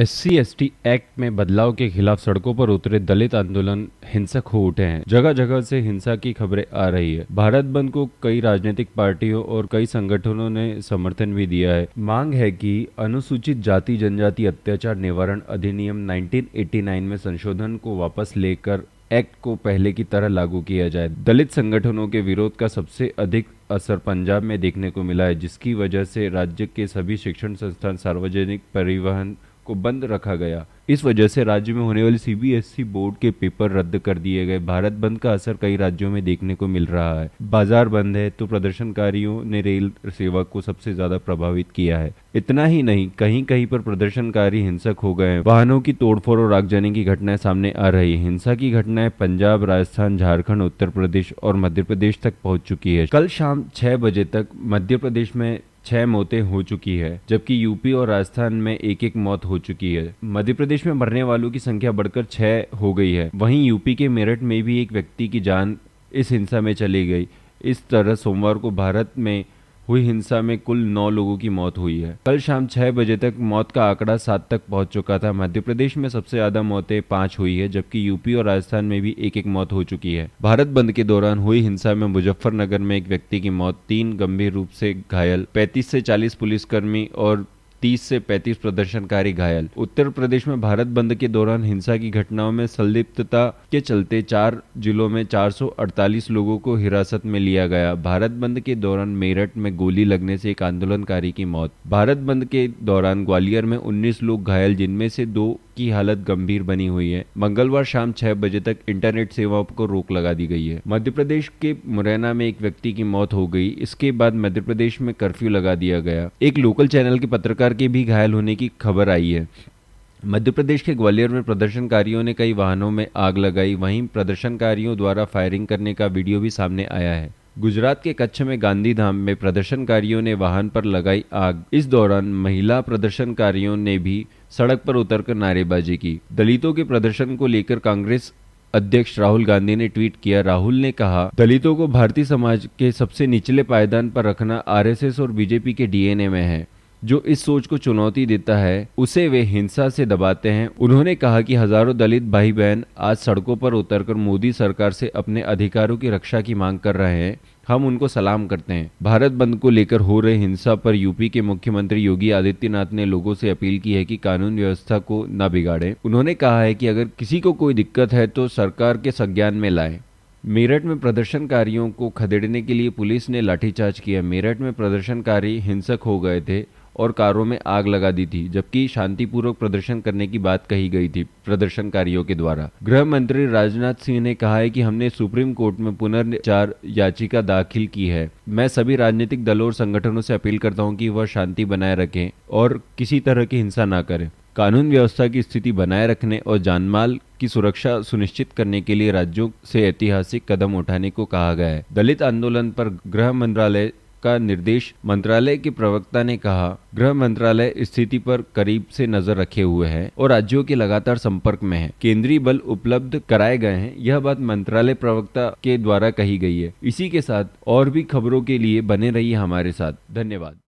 SC ST act में बदलाव के खिलाफ सड़कों पर उतरे दलित आंदोलन हिंसक हो उठे हैं जगह जगह से हिंसा की खबरें आ रही है भारत बंद को कई राजनीतिक पार्टियों और कई संगठनों ने समर्थन भी दिया है मांग है कि अनुसूचित जाति जनजाति अत्याचार निवारण अधिनियम 1989 में संशोधन को वापस लेकर एक्ट को पहले की तरह लागू किया जाए दलित संगठनों के विरोध का सबसे अधिक असर पंजाब में देखने को मिला है जिसकी वजह से राज्य के सभी शिक्षण संस्थान सार्वजनिक परिवहन को बंद रखा गया इस वजह से राज्य में होने वाली सीबीएसई e बोर्ड के पेपर रद्द कर दिए गए भारत बंद का असर कई राज्यों में देखने को मिल रहा है बाजार बंद है तो प्रदर्शनकारियों ने रेल सेवा को सबसे ज्यादा प्रभावित किया है इतना ही नहीं कहीं कहीं पर प्रदर्शनकारी हिंसक हो गए वाहनों की तोड़फोड़ और आगजनी की घटनाएं सामने आ रही है हिंसा की घटनाएं पंजाब राजस्थान झारखंड उत्तर प्रदेश और मध्य प्रदेश तक पहुंच चुकी है कल शाम छह बजे तक मध्य प्रदेश में छह मौतें हो चुकी है जबकि यूपी और राजस्थान में एक एक मौत हो चुकी है मध्य प्रदेश में मरने वालों की संख्या बढ़कर छह हो गई है वहीं यूपी के मेरठ में भी एक व्यक्ति की जान इस हिंसा में चली गई इस तरह सोमवार को भारत में हुई हिंसा में कुल नौ लोगों की मौत हुई है कल शाम छह बजे तक मौत का आंकड़ा सात तक पहुंच चुका था मध्य प्रदेश में सबसे ज्यादा मौतें पांच हुई है जबकि यूपी और राजस्थान में भी एक एक मौत हो चुकी है भारत बंद के दौरान हुई हिंसा में मुजफ्फरनगर में एक व्यक्ति की मौत तीन गंभीर रूप से घायल पैंतीस से चालीस पुलिसकर्मी और तीस से पैंतीस प्रदर्शनकारी घायल उत्तर प्रदेश में भारत बंद के दौरान हिंसा की घटनाओं में संलिप्तता के चलते चार जिलों में 448 लोगों को हिरासत में लिया गया भारत बंद के दौरान मेरठ में गोली लगने से एक आंदोलनकारी की मौत भारत बंद के दौरान ग्वालियर में 19 लोग घायल जिनमें से दो की हालत गंभीर बनी हुई है मंगलवार शाम छह बजे तक इंटरनेट सेवाओं को रोक लगा दी गई है मध्य प्रदेश के मुरैना में एक व्यक्ति की मौत हो गई इसके बाद मध्य प्रदेश में कर्फ्यू लगा दिया गया एक लोकल चैनल के पत्रकार के भी घायल होने की खबर आई है मध्य प्रदेश के ग्वालियर में प्रदर्शनकारियों ने कई वाहनों में आग लगाई वहीं प्रदर्शनकारियों द्वारा फायरिंग करने का वीडियो भी सामने आया है गुजरात के कच्छ में गांधीधाम में प्रदर्शनकारियों ने वाहन पर लगाई आग इस दौरान महिला प्रदर्शनकारियों ने भी सड़क पर उतरकर नारेबाजी की दलितों के प्रदर्शन को लेकर कांग्रेस अध्यक्ष राहुल गांधी ने ट्वीट किया राहुल ने कहा दलितों को भारतीय समाज के सबसे निचले पायदान पर रखना आरएसएस और बीजेपी के डीएनए में है जो इस सोच को चुनौती देता है उसे वे हिंसा से दबाते हैं उन्होंने कहा कि हजारों दलित भाई बहन आज सड़कों पर उतरकर मोदी सरकार से अपने अधिकारों की रक्षा की मांग कर रहे हैं हम उनको सलाम करते हैं भारत बंद को लेकर हो रही हिंसा पर यूपी के मुख्यमंत्री योगी आदित्यनाथ ने लोगों से अपील की है कि कानून व्यवस्था को न बिगाड़े उन्होंने कहा है कि अगर किसी को कोई दिक्कत है तो सरकार के संज्ञान में लाए मेरठ में प्रदर्शनकारियों को खदेड़ने के लिए पुलिस ने लाठीचार्ज किया मेरठ में प्रदर्शनकारी हिंसक हो गए थे और कारों में आग लगा दी थी जबकि शांतिपूर्वक प्रदर्शन करने की बात कही गई थी प्रदर्शनकारियों के द्वारा गृह मंत्री राजनाथ सिंह ने कहा है कि हमने सुप्रीम कोर्ट में पुनर्चार याचिका दाखिल की है मैं सभी राजनीतिक दलों और संगठनों से अपील करता हूँ कि वह शांति बनाए रखें और किसी तरह की हिंसा ना करें कानून व्यवस्था की स्थिति बनाए रखने और जानमाल की सुरक्षा सुनिश्चित करने के लिए राज्यों से ऐतिहासिक कदम उठाने को कहा गया है दलित आंदोलन पर गृह मंत्रालय का निर्देश मंत्रालय के प्रवक्ता ने कहा गृह मंत्रालय स्थिति पर करीब से नजर रखे हुए है और राज्यों के लगातार संपर्क में है केंद्रीय बल उपलब्ध कराए गए हैं यह बात मंत्रालय प्रवक्ता के द्वारा कही गई है इसी के साथ और भी खबरों के लिए बने रहिए हमारे साथ धन्यवाद